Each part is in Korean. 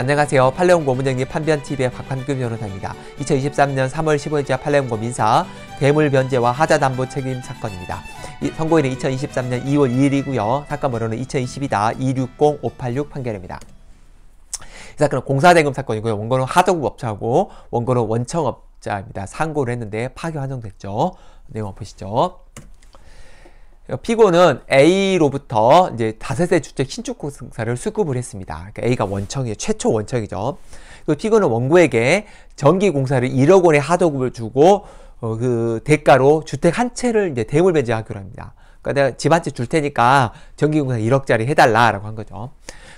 안녕하세요. 팔레온고 문영리 판변TV의 박환금 변호사입니다. 2023년 3월 15일자 팔레온고 민사 대물 변제와 하자담보 책임 사건입니다. 이, 선고일은 2023년 2월 2일이고요. 사건 번호는 2022다 260586 판결입니다. 이 사건은 공사대금 사건이고요. 원고는 하도급 업체하고 원고는 원청업자입니다. 상고를 했는데 파기 환송됐죠 내용 보시죠. 그러니까 피고는 A로부터 이제 다세대 주택 신축 공사를 수급을 했습니다. 그러니까 A가 원청이에요. 최초 원청이죠. 그 피고는 원고에게 전기 공사를 1억 원의 하도급을 주고 어, 그 대가로 주택 한 채를 이제 대물 변제하기로 합니다. 그러니까 내가 집 한 채 줄 테니까 전기 공사 1억짜리 해달라라고 한 거죠.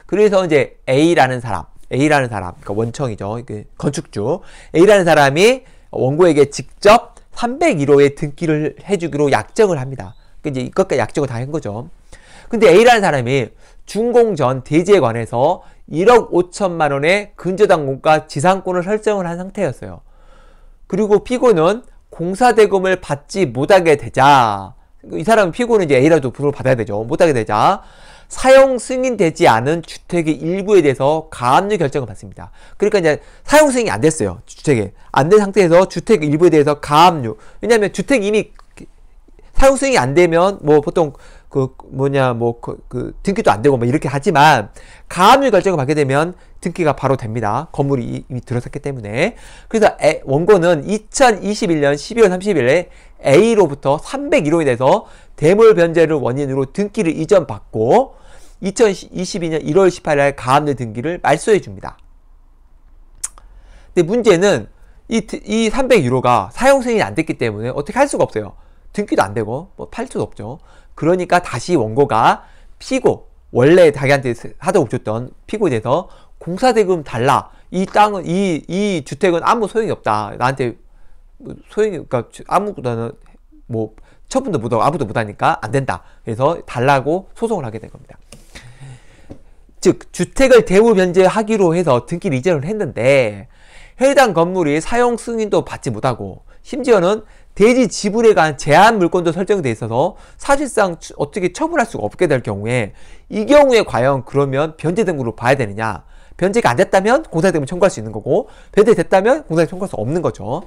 그래서 이제 A라는 사람, A라는 사람, 그러니까 원청이죠. 건축주 A라는 사람이 원고에게 직접 301호의 등기를 해주기로 약정을 합니다. 그 이제 이것과 약적을 다 한 거죠. 근데 A라는 사람이 준공전 대지에 관해서 1억 5천만 원의 근저당권과 지상권을 설정을 한 상태였어요. 그리고 피고는 공사대금을 받지 못하게 되자 이 사람은 피고는 이제 A라도 부를 받아야 되죠. 못하게 되자 사용 승인되지 않은 주택의 일부에 대해서 가압류 결정을 받습니다. 그러니까 이제 사용 승인이 안 됐어요. 주택에. 안 된 상태에서 주택 일부에 대해서 가압류. 왜냐하면 주택 이미 타용 스윙이 안 되면 뭐 보통 그 뭐냐 뭐그 그 등기도 안 되고 뭐 이렇게 하지만 가압류 결정을 받게 되면 등기가 바로 됩니다. 건물이 이미 들어섰기 때문에 그래서 에, 원고는 2021년 12월 30일에 A로부터 301호에 대해서 대물 변제를 원인으로 등기를 이전받고 2022년 1월 18일 에 가압류 등기를 말소해 줍니다. 근데 문제는 이, 이 301호가 사용 승인이 안 됐기 때문에 어떻게 할 수가 없어요. 등기도 안 되고 뭐팔 수도 없죠. 그러니까 다시 원고가 피고 원래 자기한테 하도고 줬던 피고에 대해서 공사대금 달라. 이 땅은 이 이 주택은 아무 소용이 없다. 나한테 뭐 소용이 그러니까 아무거는뭐 처분도 못하고 아무도 못하니까 안 된다. 그래서 달라고 소송을 하게 된 겁니다. 즉 주택을 대우 면제하기로 해서 등기를 이전을 했는데 해당 건물이 사용 승인도 받지 못하고 심지어는 대지 지불에 관한 제한 물건도 설정돼 있어서 사실상 어떻게 처분할 수가 없게 될 경우에 이 경우에 과연 그러면 변제 등으로 봐야 되느냐 변제가 안 됐다면 공사장 대금 청구할 수 있는 거고 변제됐다면 공사장 청구할 수 없는 거죠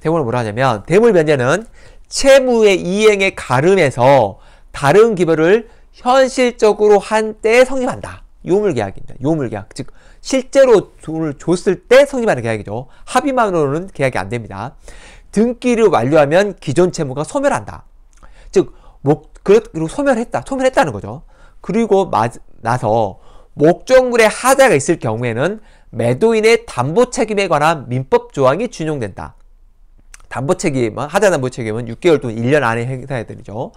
대본을 뭐라 하냐면 대물 변제는 채무의 이행에 가름해서 다른 기별을 현실적으로 한 때 성립한다 요물 계약입니다. 요물 계약. 즉 실제로 돈을 줬을 때 성립하는 계약이죠. 합의만으로는 계약이 안 됩니다. 등기를 완료하면 기존 채무가 소멸한다. 즉 목, 그리고 소멸했다. 소멸했다는 거죠. 그리고 마, 나서 목적물에 하자가 있을 경우에는 매도인의 담보 책임에 관한 민법 조항이 준용된다. 담보 책임, 하자 담보 책임은 6개월 또는 1년 안에 행사해드리죠.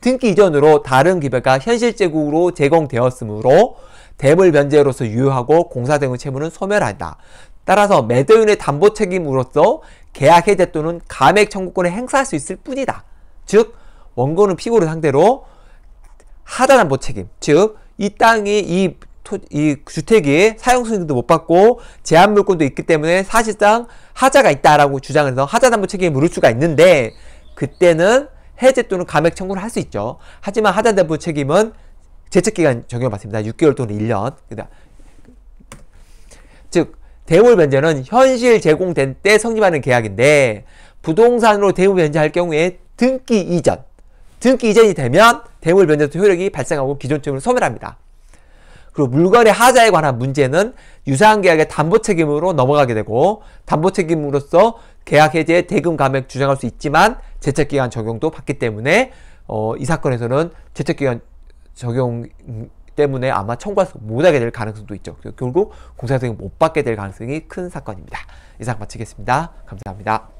등기 이전으로 다른 기회가 현실제국으로 제공되었으므로 대물 변제로서 유효하고 공사 등의 채무는 소멸한다. 따라서 매도인의 담보 책임으로서 계약 해제 또는 감액 청구권을 행사할 수 있을 뿐이다. 즉 원고는 피고를 상대로 하자 담보 책임, 즉 이 땅이 이, 토, 이 주택이 사용 승인도 못 받고 제한 물건도 있기 때문에 사실상 하자가 있다라고 주장해서 하자 담보 책임을 물을 수가 있는데 그때는 해제 또는 감액 청구를 할 수 있죠. 하지만 하자 담보 책임은 재채 기간 적용을 받습니다. 6개월 또는 1년. 즉 대물 변제는 현실 제공된 때 성립하는 계약인데 부동산으로 대물 변제할 경우에 등기 이전, 등기 이전이 되면 대물 변제도 효력이 발생하고 기존점을 소멸합니다. 그리고 물건의 하자에 관한 문제는 유사한 계약의 담보 책임으로 넘어가게 되고 담보 책임으로서 계약 해제 대금 감액 주장할 수 있지만 제척기간 적용도 받기 때문에 어, 이 사건에서는 제척기간 적용 때문에 아마 청구할 수 못하게 될 가능성도 있죠. 결국 공사소못 받게 될 가능성이 큰 사건입니다. 이상 마치겠습니다. 감사합니다.